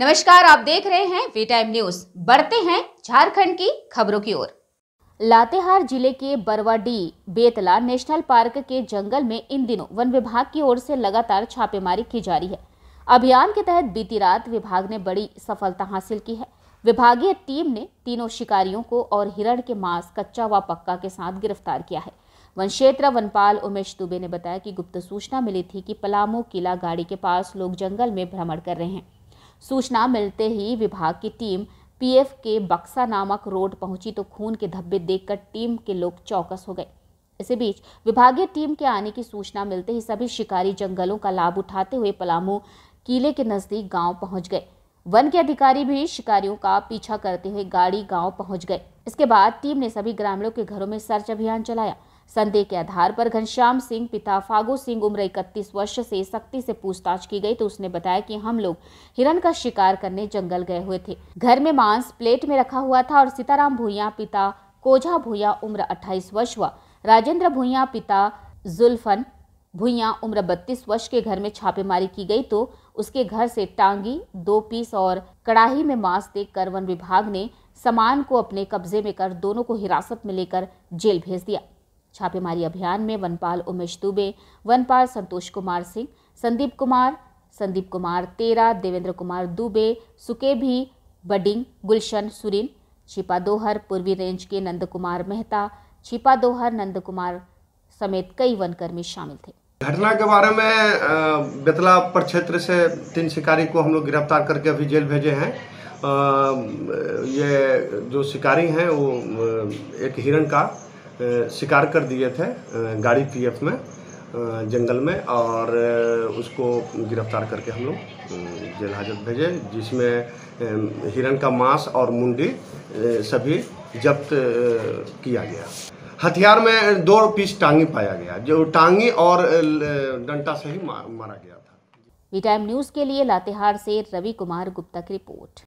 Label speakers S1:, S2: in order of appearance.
S1: नमस्कार आप देख रहे हैं वी टाइम न्यूज बढ़ते हैं झारखंड की खबरों की ओर लातेहार जिले के बरवाडी बेतला नेशनल पार्क के जंगल में इन दिनों वन विभाग की ओर से लगातार छापेमारी की जा रही है अभियान के तहत बीती रात विभाग ने बड़ी सफलता हासिल की है विभागीय टीम ने तीनों शिकारियों को और हिरण के मांस कच्चा व पक्का के साथ गिरफ्तार किया है वन क्षेत्र वनपाल उमेश दुबे ने बताया कि गुप्त सूचना मिली थी कि पलामू किला गाड़ी के पास लोग जंगल में भ्रमण कर रहे हैं सूचना मिलते ही विभाग की टीम पीएफ के बक्सा नामक रोड पहुंची तो खून के धब्बे देखकर टीम के लोग चौकस हो गए इसी बीच विभागीय टीम के आने की सूचना मिलते ही सभी शिकारी जंगलों का लाभ उठाते हुए पलामू किले के नज़दीक गांव पहुंच गए वन के अधिकारी भी शिकारियों का पीछा करते हुए गाड़ी गांव पहुंच गए इसके बाद टीम ने सभी ग्रामीणों के घरों में सर्च अभियान चलाया संदेह के आधार पर घनश्याम सिंह पिता फागु सिंह उम्र इकतीस वर्ष से सख्ती से पूछताछ की गई तो उसने बताया कि हम लोग हिरण का शिकार करने जंगल गए हुए थे घर में मांस प्लेट में रखा हुआ था और सीताराम भूया पिता कोझा भूया उम्र अट्ठाईस वर्ष व राजेंद्र भूया पिता जुल्फन भूया उम्र बत्तीस वर्ष के घर में छापेमारी की गई तो उसके घर से टांगी दो पीस और कड़ाही में मांस देख कर वन विभाग ने सामान को अपने कब्जे में कर दोनों को हिरासत में लेकर जेल भेज दिया छापेमारी अभियान में वनपाल उमेश दुबे वनपाल संतोष कुमार सिंह संदीप कुमार संदीप कुमार तेरा देवेंद्र कुमार दुबे भी बडिंग गुलशन सुरिन छिपा दोहर पूर्वी रेंज के नंद कुमार मेहता छिपा दोहर नंद कुमार समेत कई वनकर्मी शामिल थे
S2: घटना के बारे में बेतला प्रक्षेत्र से तीन शिकारी को हम लोग गिरफ्तार करके अभी जेल भेजे हैं ये जो शिकारी हैं वो एक हिरण का शिकार कर दिए थे गाड़ी पीएफ में जंगल में और उसको गिरफ्तार करके हम लोग जेल हाजत भेजे जिसमें हिरण का मांस और मुंडी सभी जब्त किया गया हथियार में दो पीस टांगी पाया गया जो टांगी और डंटा से ही मारा गया था
S1: वी टाइम न्यूज़ के लिए लातेहार से रवि कुमार गुप्ता की रिपोर्ट